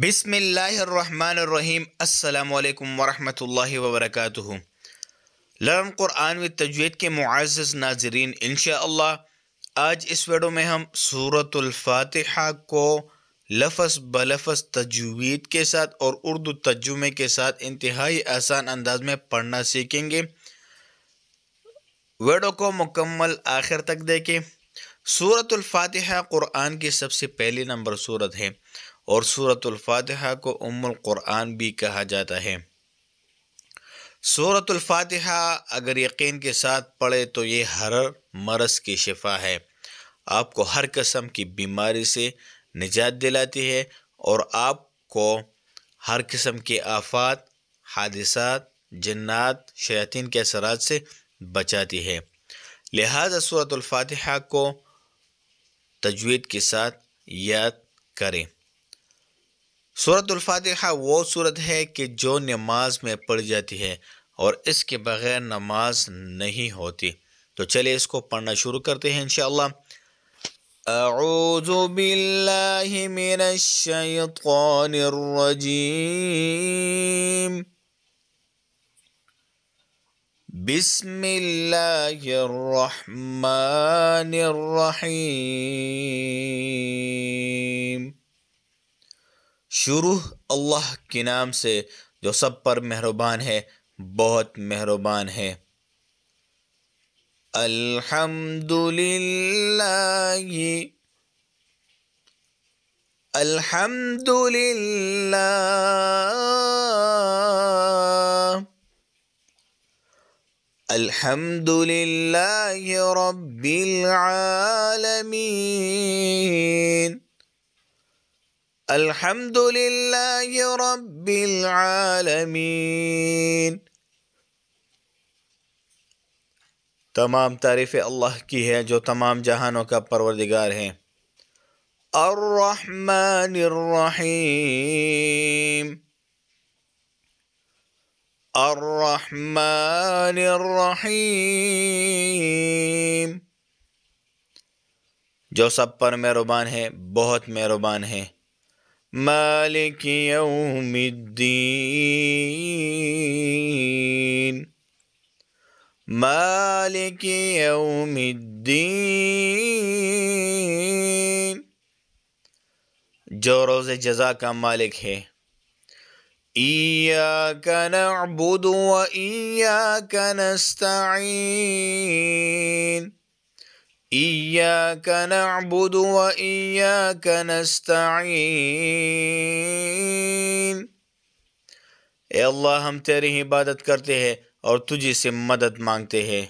بسم اللہ الرحمن الرحیم السلام علیکم ورحمۃ اللہ وبرکاتہ لرن قرآن و تجوید کے معزز ناظرین انشاءاللہ اللہ آج اس ویڈو میں ہم صورت الفاتحہ کو لفظ بلفظ تجوید کے ساتھ اور اردو تجمہ کے ساتھ انتہائی آسان انداز میں پڑھنا سیکھیں گے ویڈو کو مکمل آخر تک دیکھیں صورت الفاتحہ قرآن کی سب سے پہلی نمبر صورت ہے اور صورت الفاتحہ کو ام القرآن بھی کہا جاتا ہے صورت الفاتحہ اگر یقین کے ساتھ پڑھے تو یہ ہر مرض کی شفا ہے آپ کو ہر قسم کی بیماری سے نجات دلاتی ہے اور آپ کو ہر قسم کے آفات حادثات جنات شیاطین کے اثرات سے بچاتی ہے لہذا صورت الفاتحہ کو تجوید کے ساتھ یاد کریں صورت الفاتحہ وہ صورت ہے کہ جو نماز میں پڑ جاتی ہے اور اس کے بغیر نماز نہیں ہوتی تو چلے اس کو پڑھنا شروع کرتے ہیں انشاءاللہ اعوذ باللہ من الشیطان الرجیم بسم اللہ الرحمن الرحیم شروع اللہ کے نام سے جو سب پر مہربان ہے بہت مہربان ہے الحمد للہ الحمد للہ الحمد للہ رب العالمین الحمد للہ رب العالمین تمام تعریف اللہ کی ہے جو تمام جہانوں کا پروردگار ہے الرحمن الرحیم الرحمن الرحیم جو سب پر مہربان ہے بہت مہربان ہے مالک یوم الدین مالک یوم الدین جو روز جزا کا مالک ہے ایاک نعبد و ایاک نستعین إياك نعبد وإياك نستعين اے اللہ ہم تیری ہی عبادت کرتے ہیں اور تجھے سے مدد مانگتے ہیں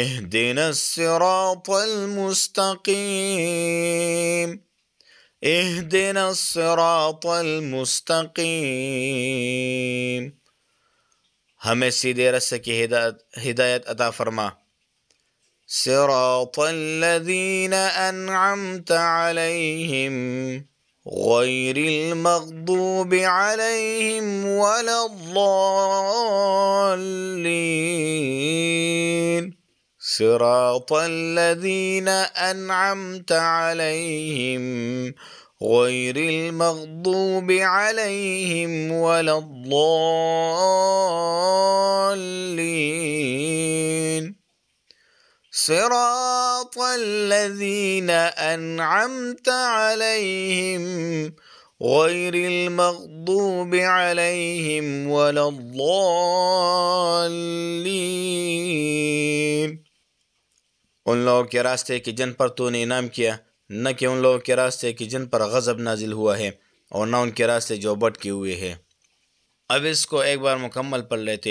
اہدن الصراط المستقیم اہدن الصراط المستقیم ہمیں سیدھے رس کی ہدایت عطا فرما صراط الذين أنعمت عليهم غير المغضوب عليهم ولا الضالين صراط الذين أنعمت عليهم غير المغضوب عليهم ولا الضالين صراط الذين أنعمت عليهم عليهم غير المغضوب ولا الضالين ان لوگوں کے راستے کی جن پر تو نے انعام کیا نہ کہ ان لوگوں کے راستے کی جن پر غضب نازل ہوا ہے اور نہ ان کے راستے جو بٹکے ہوئے ہیں اب اس کو ایک بار مکمل پڑھ لیتے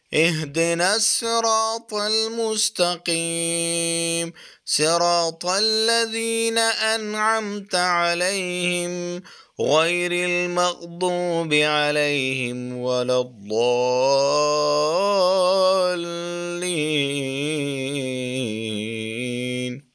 اهدنا الصراط المستقيم صراط الذين انعمت عليهم غير المغضوب عليهم ولا الضالين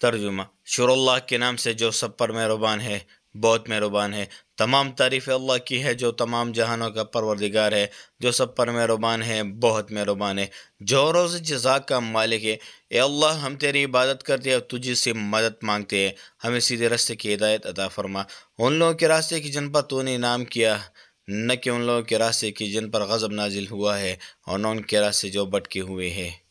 ترجمه شور الله کے نام سے جو سب پر مہربان ہے بہت مہربان ہے تمام تعریف اللہ کی ہے جو تمام جہانوں کا پروردگار ہے جو سب پر مہربان ہے بہت مہربان ہے جو روز جزا کا مالک ہے اے اللہ ہم تیری عبادت کرتے ہیں اور سے مدد مانگتے ہیں ہمیں سیدھے راستے کی ہدایت عطا فرما ان لوگوں کے راستے کی جن پر تو نے انعام کیا نہ کہ ان لوگوں کے راستے کی جن پر غضب نازل ہوا ہے اور نہ ان کے راستے جو بٹکے ہوئے ہیں